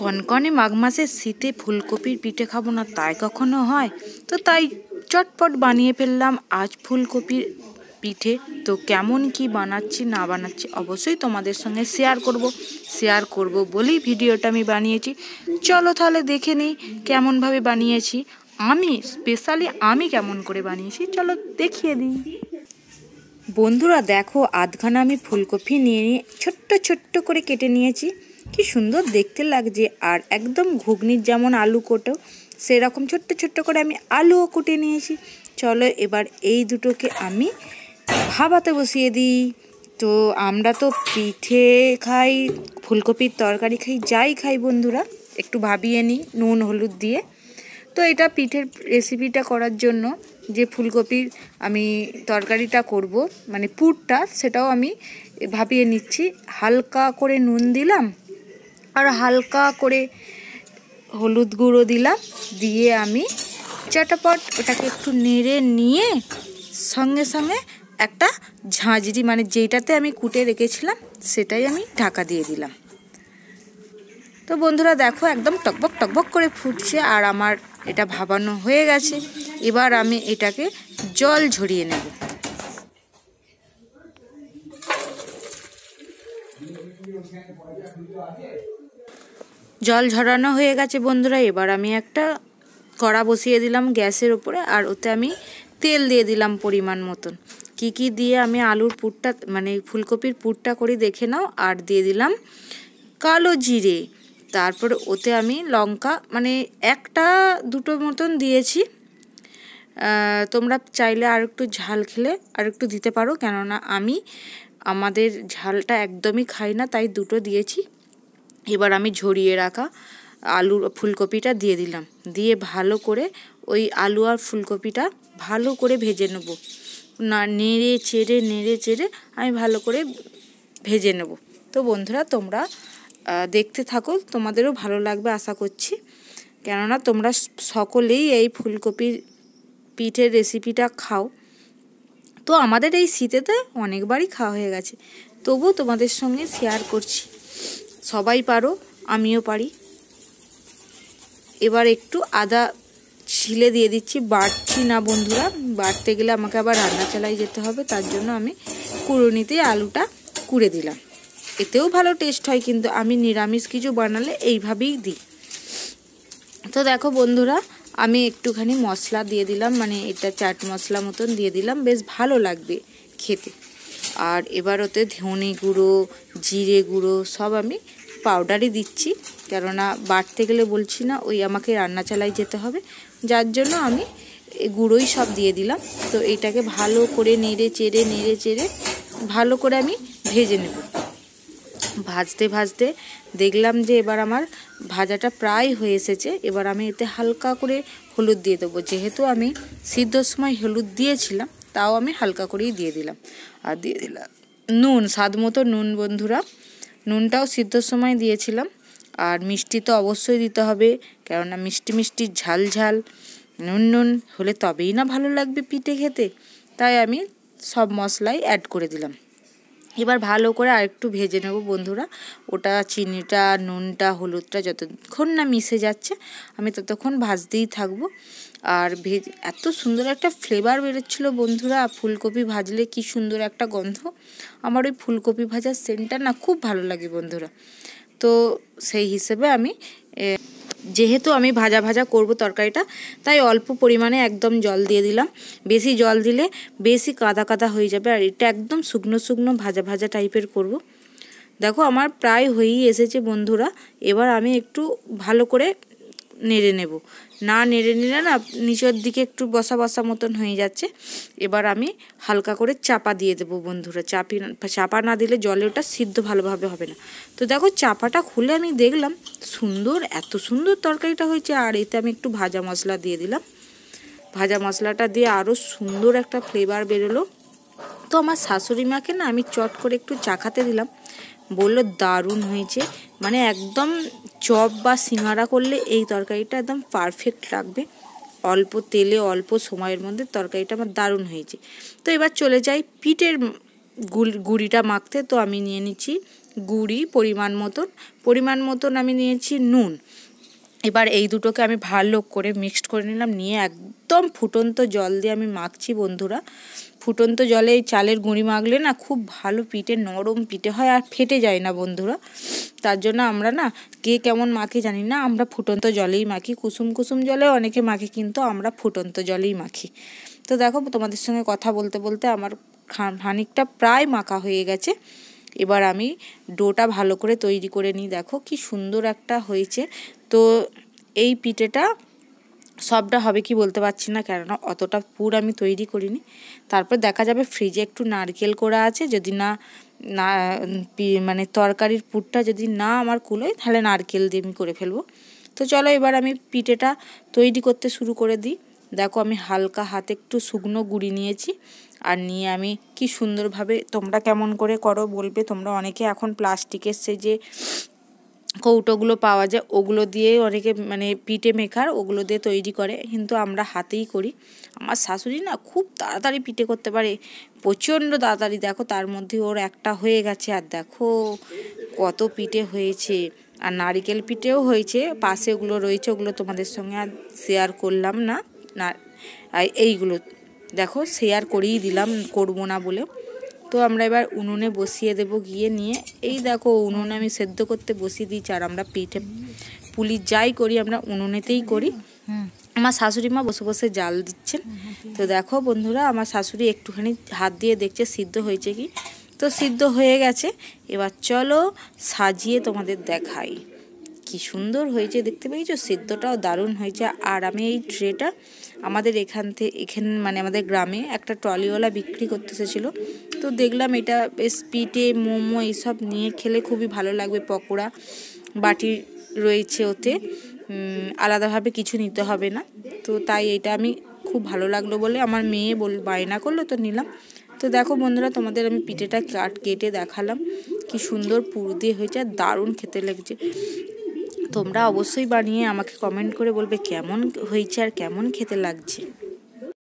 কনকনে মাঘ মাসের শীতে ফুলকপির পিঠে খাবো না তাই কখনো হয় তো তাই চটপট বানিয়ে ফেললাম আজ ফুলকপির পিঠে তো কেমন কি বানাচ্ছি না বানাচ্ছি অবশ্যই তোমাদের সঙ্গে শেয়ার করব শেয়ার করব বলেই ভিডিওটা আমি বানিয়েছি চলো তাহলে দেখে নিই কেমনভাবে বানিয়েছি আমি স্পেশালি আমি কেমন করে বানিয়েছি চলো দেখিয়ে দিই বন্ধুরা দেখো আধখানা আমি ফুলকপি নিয়ে নিয়ে ছোট্ট ছোট্ট করে কেটে নিয়েছি কি সুন্দর দেখতে লাগছে আর একদম ঘুগনির যেমন আলু কোটো সেরকম ছোট্ট ছোট্ট করে আমি আলুও কুটে নিয়েছি চলো এবার এই দুটোকে আমি ভাবাতে বসিয়ে দিই তো আমরা তো পিঠে খাই ফুলকপির তরকারি খাই যাই খাই বন্ধুরা একটু ভাবিয়ে নিই নুন হলুদ দিয়ে তো এটা পিঠের রেসিপিটা করার জন্য যে ফুলকপির আমি তরকারিটা করব মানে পুরটা সেটাও আমি ভাবিয়ে নিচ্ছি হালকা করে নুন দিলাম আর হালকা করে হলুদ গুঁড়ো দিলাম দিয়ে আমি চটাপট ওটাকে একটু নেড়ে নিয়ে সঙ্গে সঙ্গে একটা ঝাঁঝরি মানে যেটাতে আমি কুটে রেখেছিলাম সেটাই আমি ঢাকা দিয়ে দিলাম তো বন্ধুরা দেখো একদম টকবক টকবক করে ফুটছে আর আমার এটা ভাবানো হয়ে গেছে এবার আমি এটাকে জল ঝরিয়ে নেব জল ঝরানো হয়ে গেছে বন্ধুরা এবার আমি একটা কড়া বসিয়ে দিলাম গ্যাসের ওপরে আর ওতে আমি তেল দিয়ে দিলাম পরিমাণ মতন কি কি দিয়ে আমি আলুর পুরটা মানে ফুলকপির পুরটা করে দেখে নাও আর দিয়ে দিলাম কালো জিরে তারপর ওতে আমি লঙ্কা মানে একটা দুটো মতন দিয়েছি তোমরা চাইলে আর একটু ঝাল খেলে আর একটু দিতে পারো কেননা আমি আমাদের ঝালটা একদমই খাই না তাই দুটো দিয়েছি এবার আমি ঝরিয়ে রাখা আলু ফুলকপিটা দিয়ে দিলাম দিয়ে ভালো করে ওই আলু আর ফুলকপিটা ভালো করে ভেজে নেব না নেড়ে চেড়ে নেড়ে চেড়ে আমি ভালো করে ভেজে নেব তো বন্ধুরা তোমরা দেখতে থাকো তোমাদেরও ভালো লাগবে আশা করছি কেননা তোমরা সকলেই এই ফুলকপির পিঠের রেসিপিটা খাও তো আমাদের এই শীতেতে অনেকবারই খাওয়া হয়ে গেছে তবুও তোমাদের সঙ্গে শেয়ার করছি সবাই পারো আমিও পারি এবার একটু আদা ছিলে দিয়ে দিচ্ছি বাড়ছি না বন্ধুরা বাড়তে গেলে আমাকে আবার রান্না চালাই যেতে হবে তার জন্য আমি কুড়ুনিতে আলুটা কুড়ে দিলাম এতেও ভালো টেস্ট হয় কিন্তু আমি নিরামিষ কিছু বানালে এইভাবেই দিই তো দেখো বন্ধুরা আমি একটুখানি মশলা দিয়ে দিলাম মানে এটা চাট মশলা মতন দিয়ে দিলাম বেশ ভালো লাগবে খেতে আর এবার ওতে ধনে গুঁড়ো জিরে গুঁড়ো সব আমি পাউডারই দিচ্ছি কেননা বাড়তে গেলে বলছি না ওই আমাকে রান্না চালাই যেতে হবে যার জন্য আমি গুঁড়োই সব দিয়ে দিলাম তো এটাকে ভালো করে নেড়ে চেড়ে নেড়ে চেড়ে ভালো করে আমি ভেজে নেব ভাজতে ভাজতে দেখলাম যে এবার আমার ভাজাটা প্রায় হয়ে এসেছে এবার আমি এতে হালকা করে হলুদ দিয়ে দেবো যেহেতু আমি সিদ্ধর সময় হলুদ দিয়েছিলাম তাও আমি হালকা করেই দিয়ে দিলাম আর দিয়ে দিলাম নুন স্বাদ মতো নুন বন্ধুরা নুনটাও সিদ্ধর সময় দিয়েছিলাম আর মিষ্টি তো অবশ্যই দিতে হবে কেননা মিষ্টি মিষ্টি ঝাল ঝাল নুন নুন হলে তবেই না ভালো লাগবে পিঠে খেতে তাই আমি সব মশলাই অ্যাড করে দিলাম এবার ভালো করে আর একটু ভেজে নেব বন্ধুরা ওটা চিনিটা নুনটা হলুদটা যতক্ষণ না মিশে যাচ্ছে আমি ততক্ষণ ভাজতেই থাকব আর ভেজ এত সুন্দর একটা ফ্লেভার বেরোচ্ছিলো বন্ধুরা ফুলকপি ভাজলে কি সুন্দর একটা গন্ধ আমার ওই ফুলকপি ভাজার সেন্টটা না খুব ভালো লাগে বন্ধুরা তো সেই হিসেবে আমি যেহেতু আমি ভাজা ভাজা করব তরকারিটা তাই অল্প পরিমাণে একদম জল দিয়ে দিলাম বেশি জল দিলে বেশি কাদা কাদা হয়ে যাবে আর এটা একদম শুকনো শুকনো ভাজা ভাজা টাইপের করব। দেখো আমার প্রায় হয়েই এসেছে বন্ধুরা এবার আমি একটু ভালো করে নেড়ে নেব না নেড়ে নিলে না নিচের দিকে একটু বসা বসা মতন হয়ে যাচ্ছে এবার আমি হালকা করে চাপা দিয়ে দেব বন্ধুরা চাপি চাপা না দিলে জলে ওটা সিদ্ধ ভালোভাবে হবে না তো দেখো চাপাটা খুলে আমি দেখলাম সুন্দর এত সুন্দর তরকারিটা হয়েছে আর এতে আমি একটু ভাজা মশলা দিয়ে দিলাম ভাজা মশলাটা দিয়ে আরও সুন্দর একটা ফ্লেভার বেরোলো তো আমার শাশুড়ি মাকে না আমি চট করে একটু চাখাতে দিলাম বললো দারুণ হয়েছে মানে একদম চপ বা সিঙাড়া করলে এই তরকারিটা একদম পারফেক্ট লাগবে অল্প তেলে অল্প সময়ের মধ্যে তরকারিটা আমার দারুণ হয়েছে তো এবার চলে যাই পিঠের গুড়িটা মাখতে তো আমি নিয়ে নিচ্ছি গুড়ি পরিমাণ মতন পরিমাণ মতন আমি নিয়েছি নুন এবার এই দুটোকে আমি ভালো করে মিক্সড করে নিলাম নিয়ে একদম ফুটন্ত জল দিয়ে আমি মাখছি বন্ধুরা ফুটন্ত জলে এই চালের গুঁড়ি মাখলে না খুব ভালো পিঠে নরম পিঠে হয় আর ফেটে যায় না বন্ধুরা তার জন্য আমরা না কে কেমন মাখে জানি না আমরা ফুটন্ত জলেই মাখি কুসুম কুসুম জলে অনেকে মাখে কিন্তু আমরা ফুটন্ত জলেই মাখি তো দেখো তোমাদের সঙ্গে কথা বলতে বলতে আমার খানিকটা প্রায় মাখা হয়ে গেছে এবার আমি ডোটা ভালো করে তৈরি করে নিই দেখো কি সুন্দর একটা হয়েছে তো এই পিঠেটা সবটা হবে কি বলতে পারছি না কেননা অতটা পুর আমি তৈরি করিনি তারপর দেখা যাবে ফ্রিজে একটু নারকেল করা আছে যদি না না মানে তরকারির পুরটা যদি না আমার কুলোয় তাহলে নারকেল দিয়ে আমি করে ফেলবো তো চলো এবার আমি পিঠেটা তৈরি করতে শুরু করে দিই দেখো আমি হালকা হাতে একটু শুকনো গুঁড়ি নিয়েছি আর নিয়ে আমি কি সুন্দরভাবে তোমরা কেমন করে করো বলবে তোমরা অনেকে এখন প্লাস্টিকের সে যে কৌটোগুলো পাওয়া যায় ওগুলো দিয়ে অনেকে মানে পিঠে মেখার ওগুলো দিয়ে তৈরি করে কিন্তু আমরা হাতেই করি আমার শাশুড়ি না খুব তাড়াতাড়ি পিঠে করতে পারে প্রচণ্ড তাড়াতাড়ি দেখো তার মধ্যে ওর একটা হয়ে গেছে আর দেখো কত পিঠে হয়েছে আর নারিকেল পিঠেও হয়েছে পাশে ওগুলো রয়েছে ওগুলো তোমাদের সঙ্গে আর শেয়ার করলাম না না এইগুলো দেখো শেয়ার করেই দিলাম করবো না বলে তো আমরা এবার উনুনে বসিয়ে দেব গিয়ে নিয়ে এই দেখো উনুনে আমি সেদ্ধ করতে বসিয়ে দিয়েছি আর আমরা পিঠে পুলি যাই করি আমরা উনুনেতেই করি আমার শাশুড়ি মা বসে বসে জাল দিচ্ছেন তো দেখো বন্ধুরা আমার শাশুড়ি একটুখানি হাত দিয়ে দেখছে সিদ্ধ হয়েছে কি তো সিদ্ধ হয়ে গেছে এবার চলো সাজিয়ে তোমাদের দেখাই কি সুন্দর হয়েছে দেখতে পেয়েছো সিদ্ধটাও দারুণ হয়েছে আর আমি এই ট্রেটা আমাদের এখান থেকে এখানে মানে আমাদের গ্রামে একটা ট্রলিওয়ালা বিক্রি করতে এসেছিলো তো দেখলাম এটা বেশ পিঠে মোমো এইসব নিয়ে খেলে খুবই ভালো লাগবে পকোড়া বাটি রয়েছে ওতে আলাদাভাবে কিছু নিতে হবে না তো তাই এটা আমি খুব ভালো লাগলো বলে আমার মেয়ে বল বায়না করলো তো নিলাম তো দেখো বন্ধুরা তোমাদের আমি পিঠেটা কাট কেটে দেখালাম কি সুন্দর পুর দিয়ে হয়েছে আর দারুণ খেতে লাগছে তোমরা অবশ্যই বানিয়ে আমাকে কমেন্ট করে বলবে কেমন হয়েছে আর কেমন খেতে লাগছে